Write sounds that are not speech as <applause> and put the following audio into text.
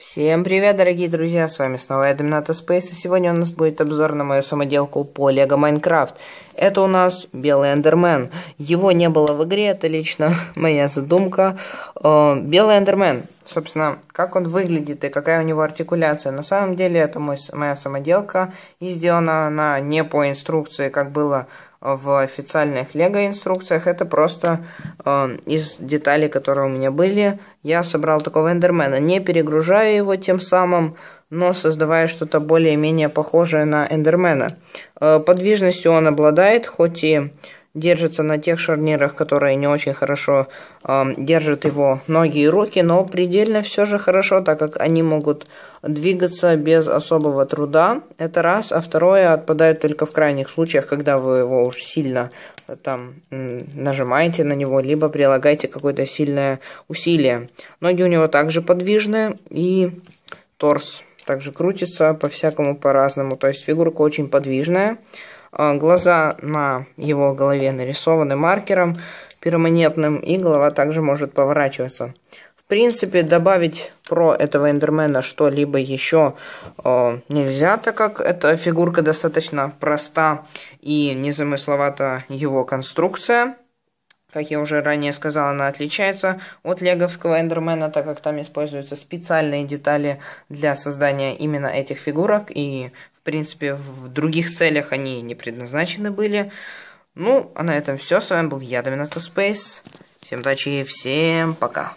Всем привет, дорогие друзья, с вами снова я, Эдмината Спейс, и сегодня у нас будет обзор на мою самоделку по Лего Майнкрафт. Это у нас Белый Эндермен. Его не было в игре, это лично <laughs> моя задумка. Э, Белый Эндермен собственно, как он выглядит и какая у него артикуляция. На самом деле это мой, моя самоделка, и сделана она не по инструкции, как было в официальных лего инструкциях. Это просто э, из деталей, которые у меня были, я собрал такого эндермена, не перегружая его тем самым, но создавая что-то более-менее похожее на эндермена. Э, подвижностью он обладает, хоть и держится на тех шарнирах, которые не очень хорошо э, держат его ноги и руки, но предельно все же хорошо, так как они могут двигаться без особого труда. Это раз. А второе, отпадает только в крайних случаях, когда вы его уж сильно э, там нажимаете на него, либо прилагаете какое-то сильное усилие. Ноги у него также подвижные и торс также крутится по-всякому по-разному. То есть фигурка очень подвижная. А, глаза на его голове нарисованы маркером перманентным, и голова также может поворачиваться. В принципе, добавить про этого Эндермена что-либо еще э, а, нельзя, так как эта фигурка достаточно проста и незамысловата его конструкция. Как я уже ранее сказал, она отличается от леговского эндермена, так как там используются специальные детали для создания именно этих фигурок, и, в принципе, в других целях они не предназначены были. Ну, а на этом все. С вами был я, Доминато Спейс. Всем удачи и всем пока.